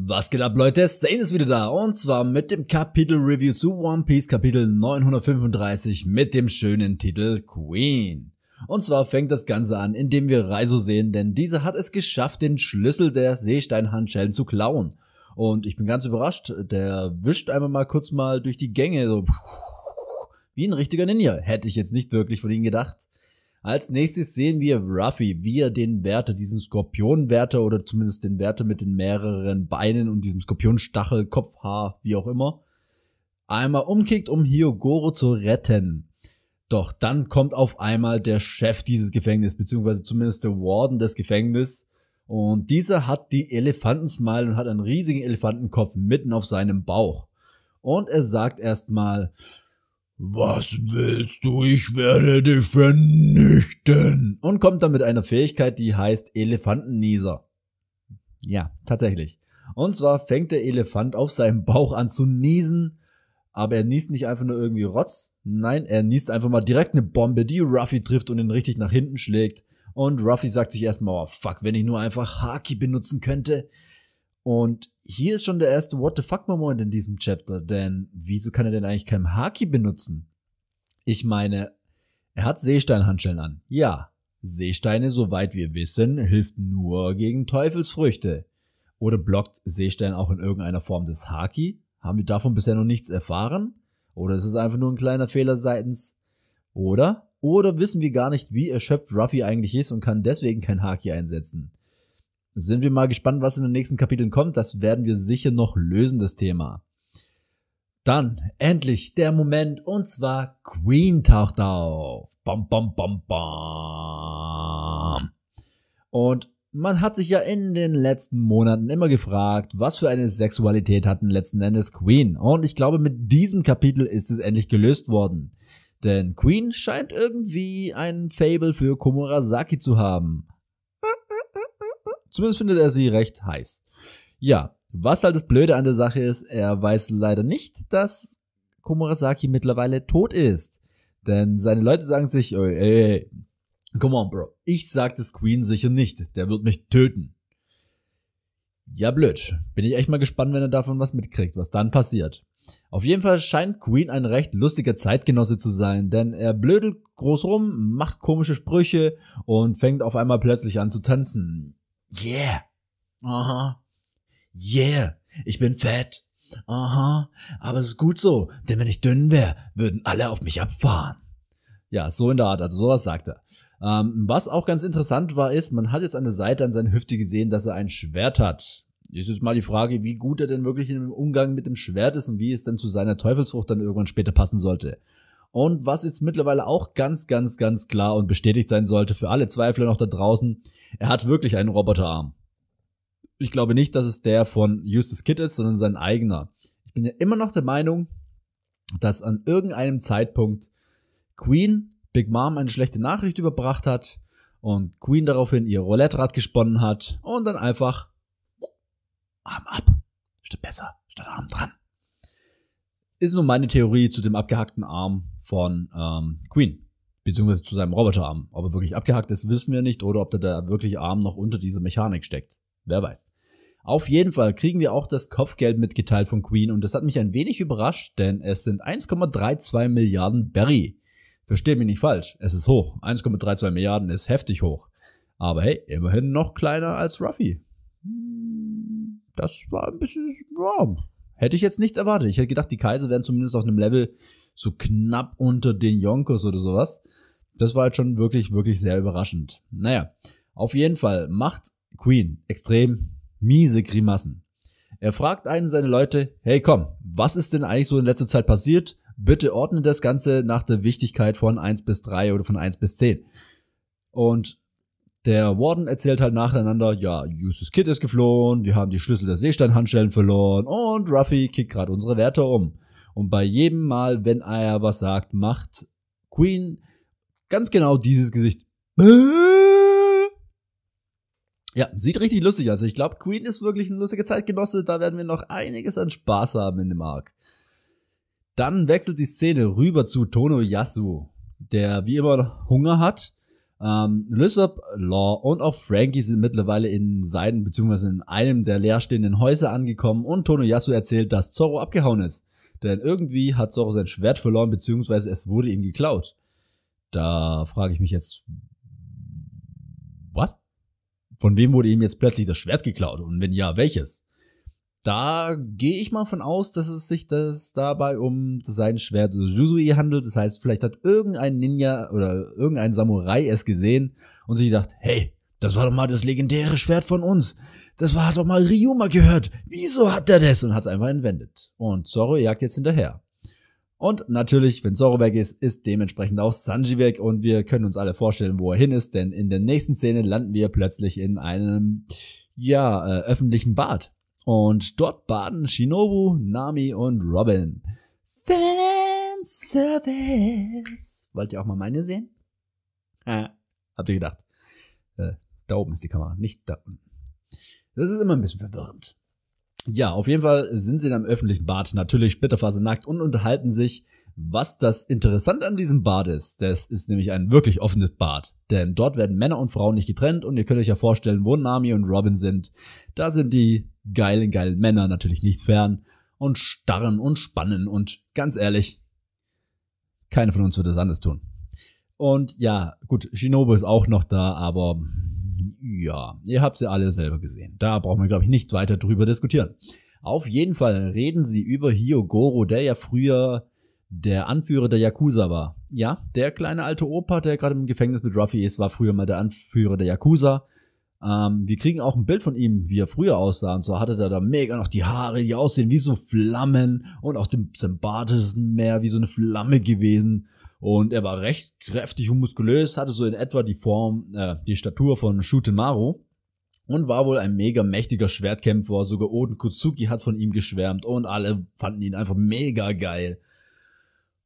Was geht ab Leute, Zane ist wieder da und zwar mit dem Kapitel Review zu One Piece Kapitel 935 mit dem schönen Titel Queen. Und zwar fängt das Ganze an, indem wir Raizo sehen, denn diese hat es geschafft, den Schlüssel der Seesteinhandschellen zu klauen. Und ich bin ganz überrascht, der wischt einmal mal kurz mal durch die Gänge, so wie ein richtiger Ninja. Hätte ich jetzt nicht wirklich von ihm gedacht. Als nächstes sehen wir Ruffy, wie er den Wärter, diesen Skorpionwärter oder zumindest den Wärter mit den mehreren Beinen und diesem Skorpionstachel, Kopfhaar, wie auch immer, einmal umkickt, um Hyogoro zu retten. Doch dann kommt auf einmal der Chef dieses Gefängnisses, beziehungsweise zumindest der Warden des Gefängnisses. Und dieser hat die Elefantensmile und hat einen riesigen Elefantenkopf mitten auf seinem Bauch. Und er sagt erstmal, was willst du? Ich werde dich vernichten. Und kommt dann mit einer Fähigkeit, die heißt Elefantennieser. Ja, tatsächlich. Und zwar fängt der Elefant auf seinem Bauch an zu niesen. Aber er niest nicht einfach nur irgendwie Rotz. Nein, er niest einfach mal direkt eine Bombe, die Ruffy trifft und ihn richtig nach hinten schlägt. Und Ruffy sagt sich erstmal, oh fuck, wenn ich nur einfach Haki benutzen könnte. Und hier ist schon der erste What the fuck-Moment in diesem Chapter, denn wieso kann er denn eigentlich kein Haki benutzen? Ich meine, er hat Seesteinhandschellen an. Ja, Seesteine, soweit wir wissen, hilft nur gegen Teufelsfrüchte. Oder blockt Seestein auch in irgendeiner Form des Haki? Haben wir davon bisher noch nichts erfahren? Oder ist es einfach nur ein kleiner Fehler seitens? Oder? Oder wissen wir gar nicht, wie erschöpft Ruffy eigentlich ist und kann deswegen kein Haki einsetzen? sind wir mal gespannt, was in den nächsten Kapiteln kommt. Das werden wir sicher noch lösen, das Thema. Dann endlich der Moment und zwar Queen taucht auf. Bam, bam, bam, bam. Und man hat sich ja in den letzten Monaten immer gefragt, was für eine Sexualität hatten letzten Endes Queen. Und ich glaube, mit diesem Kapitel ist es endlich gelöst worden. Denn Queen scheint irgendwie ein Fable für Komurasaki zu haben. Zumindest findet er sie recht heiß. Ja, was halt das Blöde an der Sache ist, er weiß leider nicht, dass Komurasaki mittlerweile tot ist. Denn seine Leute sagen sich, ey, ey, come on, Bro, ich sag das Queen sicher nicht, der wird mich töten. Ja, blöd. Bin ich echt mal gespannt, wenn er davon was mitkriegt, was dann passiert. Auf jeden Fall scheint Queen ein recht lustiger Zeitgenosse zu sein, denn er blödelt groß rum, macht komische Sprüche und fängt auf einmal plötzlich an zu tanzen. Yeah. Aha. Yeah. Ich bin fett. Aha. Aber es ist gut so, denn wenn ich dünn wäre, würden alle auf mich abfahren. Ja, so in der Art, also sowas sagt er. Ähm, was auch ganz interessant war, ist, man hat jetzt an der Seite an seiner Hüfte gesehen, dass er ein Schwert hat. Ist jetzt mal die Frage, wie gut er denn wirklich im Umgang mit dem Schwert ist und wie es denn zu seiner Teufelsfrucht dann irgendwann später passen sollte. Und was jetzt mittlerweile auch ganz, ganz, ganz klar und bestätigt sein sollte für alle Zweifler noch da draußen, er hat wirklich einen Roboterarm. Ich glaube nicht, dass es der von Justus Kidd ist, sondern sein eigener. Ich bin ja immer noch der Meinung, dass an irgendeinem Zeitpunkt Queen Big Mom eine schlechte Nachricht überbracht hat und Queen daraufhin ihr Roulette-Rad gesponnen hat und dann einfach Arm ab, statt besser, statt Arm dran. Ist nun meine Theorie zu dem abgehackten Arm von ähm, Queen. Beziehungsweise zu seinem Roboterarm. Ob er wirklich abgehackt ist, wissen wir nicht. Oder ob der da wirklich Arm noch unter dieser Mechanik steckt. Wer weiß. Auf jeden Fall kriegen wir auch das Kopfgeld mitgeteilt von Queen und das hat mich ein wenig überrascht, denn es sind 1,32 Milliarden Berry. Versteht mich nicht falsch, es ist hoch. 1,32 Milliarden ist heftig hoch. Aber hey, immerhin noch kleiner als Ruffy. Hm, das war ein bisschen warm. Hätte ich jetzt nicht erwartet. Ich hätte gedacht, die Kaiser wären zumindest auf einem Level so knapp unter den Jonkos oder sowas. Das war halt schon wirklich, wirklich sehr überraschend. Naja, auf jeden Fall macht Queen extrem miese Grimassen. Er fragt einen seiner Leute, hey komm, was ist denn eigentlich so in letzter Zeit passiert? Bitte ordne das Ganze nach der Wichtigkeit von 1 bis 3 oder von 1 bis 10. Und der Warden erzählt halt nacheinander, ja, Eustace Kid ist geflohen, wir haben die Schlüssel der Seesteinhandschellen verloren und Ruffy kickt gerade unsere Werte um. Und bei jedem Mal, wenn er was sagt, macht Queen ganz genau dieses Gesicht. Ja, sieht richtig lustig aus. Ich glaube, Queen ist wirklich ein lustiger Zeitgenosse. Da werden wir noch einiges an Spaß haben in dem Arc. Dann wechselt die Szene rüber zu Tono Yasu, der wie immer Hunger hat ähm, Lysop, Law und auch Frankie sind mittlerweile in Seiden bzw. in einem der leerstehenden Häuser angekommen und Tonoyasu erzählt, dass Zorro abgehauen ist. Denn irgendwie hat Zorro sein Schwert verloren bzw. es wurde ihm geklaut. Da frage ich mich jetzt, was? Von wem wurde ihm jetzt plötzlich das Schwert geklaut und wenn ja, welches? Da gehe ich mal von aus, dass es sich das dabei um sein Schwert Jusui handelt. Das heißt, vielleicht hat irgendein Ninja oder irgendein Samurai es gesehen und sich gedacht, hey, das war doch mal das legendäre Schwert von uns. Das war, hat doch mal Ryuma gehört. Wieso hat der das? Und hat es einfach entwendet. Und Zoro jagt jetzt hinterher. Und natürlich, wenn Zoro weg ist, ist dementsprechend auch Sanji weg und wir können uns alle vorstellen, wo er hin ist, denn in der nächsten Szene landen wir plötzlich in einem, ja, äh, öffentlichen Bad. Und dort baden Shinobu, Nami und Robin. Fanservice. Wollt ihr auch mal meine sehen? Äh, habt ihr gedacht? Äh, da oben ist die Kamera, nicht da unten. Das ist immer ein bisschen verwirrend. Ja, auf jeden Fall sind sie in einem öffentlichen Bad natürlich splitterfasernackt und unterhalten sich was das Interessante an diesem Bad ist, das ist nämlich ein wirklich offenes Bad. Denn dort werden Männer und Frauen nicht getrennt und ihr könnt euch ja vorstellen, wo Nami und Robin sind. Da sind die geilen, geilen Männer natürlich nicht fern und starren und spannen und ganz ehrlich, keine von uns wird das anders tun. Und ja, gut, Shinobu ist auch noch da, aber ja, ihr habt sie alle selber gesehen. Da brauchen wir, glaube ich, nicht weiter drüber diskutieren. Auf jeden Fall reden sie über Hyogoro, der ja früher der Anführer der Yakuza war. Ja, der kleine alte Opa, der gerade im Gefängnis mit Ruffy ist, war früher mal der Anführer der Yakuza. Ähm, wir kriegen auch ein Bild von ihm, wie er früher aussah. Und so hatte er da mega noch die Haare, die aussehen wie so Flammen und auf dem Zimbatischen Meer wie so eine Flamme gewesen. Und er war recht kräftig und muskulös, hatte so in etwa die Form, äh, die Statur von Shutemaru. und war wohl ein mega mächtiger Schwertkämpfer. Sogar Oden Kutsuki hat von ihm geschwärmt und alle fanden ihn einfach mega geil.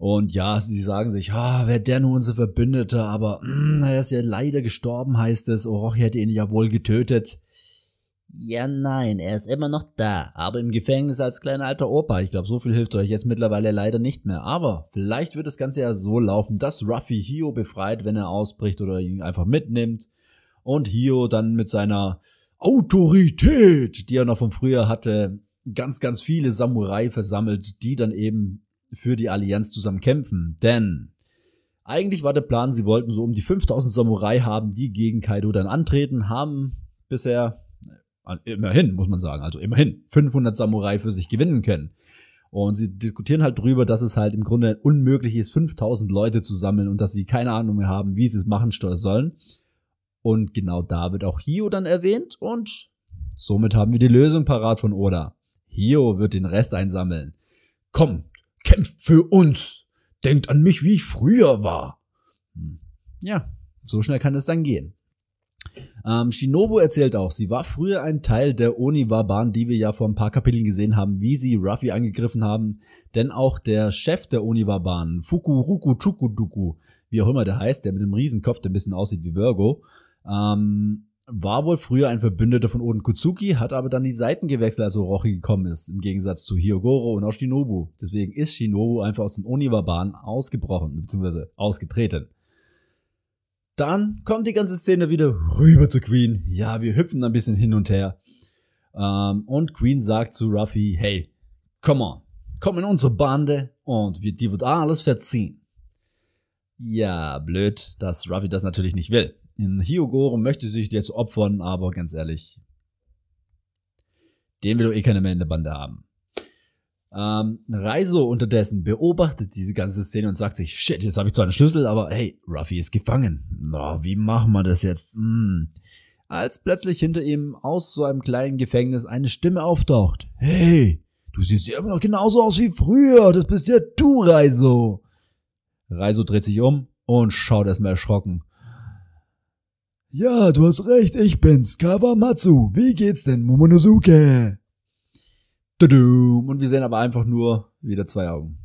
Und ja, sie sagen sich, ah, wer der nur unser Verbündeter, aber mh, mm, er ist ja leider gestorben, heißt es. Orochi oh, hätte ihn ja wohl getötet. Ja, nein, er ist immer noch da, aber im Gefängnis als kleiner alter Opa. Ich glaube, so viel hilft euch jetzt mittlerweile leider nicht mehr. Aber vielleicht wird das Ganze ja so laufen, dass Ruffy Hio befreit, wenn er ausbricht oder ihn einfach mitnimmt. Und Hio dann mit seiner Autorität, die er noch von früher hatte, ganz, ganz viele Samurai versammelt, die dann eben für die Allianz zusammen kämpfen. Denn eigentlich war der Plan, sie wollten so um die 5000 Samurai haben, die gegen Kaido dann antreten, haben bisher, äh, immerhin muss man sagen, also immerhin 500 Samurai für sich gewinnen können. Und sie diskutieren halt drüber, dass es halt im Grunde unmöglich ist, 5000 Leute zu sammeln und dass sie keine Ahnung mehr haben, wie sie es machen sollen. Und genau da wird auch Hio dann erwähnt und somit haben wir die Lösung parat von Oda. Hio wird den Rest einsammeln. Komm, Kämpft für uns. Denkt an mich, wie ich früher war. Hm. Ja, so schnell kann es dann gehen. Ähm, Shinobu erzählt auch, sie war früher ein Teil der Oniwa-Bahn, die wir ja vor ein paar Kapiteln gesehen haben, wie sie Ruffy angegriffen haben. Denn auch der Chef der Oniwa-Bahn, Fukuruku Chukuduku, wie auch immer der heißt, der mit einem Riesenkopf, der ein bisschen aussieht wie Virgo, ähm, war wohl früher ein Verbündeter von Oden Kutsuki, hat aber dann die Seiten gewechselt, als Orochi gekommen ist, im Gegensatz zu Hyogoro und auch Shinobu. Deswegen ist Shinobu einfach aus den Oniwa-Bahnen ausgebrochen, beziehungsweise ausgetreten. Dann kommt die ganze Szene wieder rüber zu Queen. Ja, wir hüpfen ein bisschen hin und her. Ähm, und Queen sagt zu Ruffy, hey, come on, komm in unsere Bande und wir, dir wird alles verziehen. Ja, blöd, dass Ruffy das natürlich nicht will in Hyogoro möchte sich jetzt opfern, aber ganz ehrlich, den will doch eh keine mehr in der Bande haben. Ähm, Reiso unterdessen beobachtet diese ganze Szene und sagt sich, shit, jetzt habe ich zwar einen Schlüssel, aber hey, Ruffy ist gefangen. Na, no, wie machen wir das jetzt? Hm. Als plötzlich hinter ihm aus so einem kleinen Gefängnis eine Stimme auftaucht. Hey, du siehst ja immer noch genauso aus wie früher. Das bist ja du, Reiso. Reiso dreht sich um und schaut erstmal erschrocken. Ja, du hast recht, ich bin's, Kawamatsu. Wie geht's denn, Momonosuke? Und wir sehen aber einfach nur wieder zwei Augen.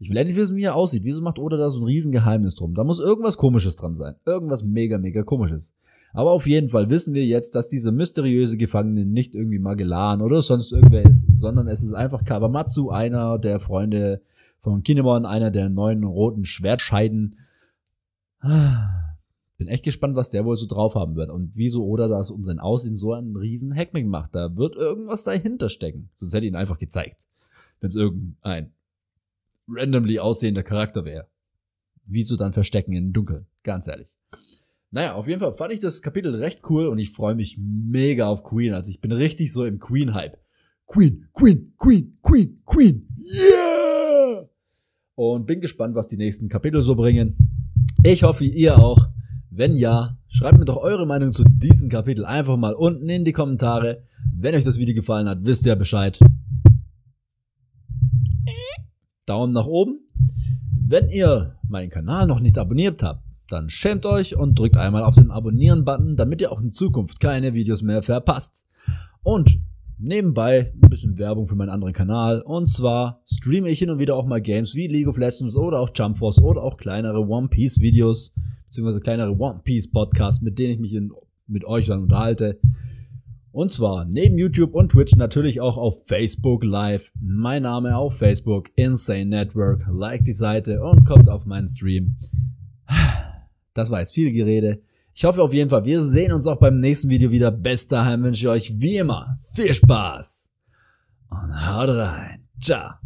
Ich will endlich wissen, wie er aussieht. Wieso macht Oda da so ein Riesengeheimnis drum? Da muss irgendwas Komisches dran sein. Irgendwas mega, mega Komisches. Aber auf jeden Fall wissen wir jetzt, dass dieser mysteriöse Gefangene nicht irgendwie Magellan oder sonst irgendwer ist, sondern es ist einfach Kawamatsu, einer der Freunde von Kinemon, einer der neuen roten Schwertscheiden. Ah. Bin echt gespannt, was der wohl so drauf haben wird und wieso oder das um sein Aussehen so einen riesen Hackmack macht. Da wird irgendwas dahinter stecken. Sonst hätte ich ihn einfach gezeigt. Wenn es irgendein randomly aussehender Charakter wäre. Wieso dann verstecken im Dunkeln? Ganz ehrlich. Naja, auf jeden Fall fand ich das Kapitel recht cool und ich freue mich mega auf Queen. Also ich bin richtig so im Queen-Hype. Queen, Queen, Queen, Queen, Queen. Yeah! Und bin gespannt, was die nächsten Kapitel so bringen. Ich hoffe, ihr auch. Wenn ja, schreibt mir doch eure Meinung zu diesem Kapitel einfach mal unten in die Kommentare. Wenn euch das Video gefallen hat, wisst ihr ja Bescheid. Daumen nach oben. Wenn ihr meinen Kanal noch nicht abonniert habt, dann schämt euch und drückt einmal auf den Abonnieren-Button, damit ihr auch in Zukunft keine Videos mehr verpasst. Und nebenbei ein bisschen Werbung für meinen anderen Kanal. Und zwar streame ich hin und wieder auch mal Games wie League of Legends oder auch Jump Force oder auch kleinere One Piece Videos beziehungsweise kleinere One Piece Podcasts, mit denen ich mich in, mit euch dann unterhalte. Und zwar neben YouTube und Twitch natürlich auch auf Facebook Live. Mein Name auf Facebook, Insane Network. Like die Seite und kommt auf meinen Stream. Das war jetzt viel Gerede. Ich hoffe auf jeden Fall, wir sehen uns auch beim nächsten Video wieder. Best daheim wünsche ich euch wie immer viel Spaß. Und haut rein. Ciao.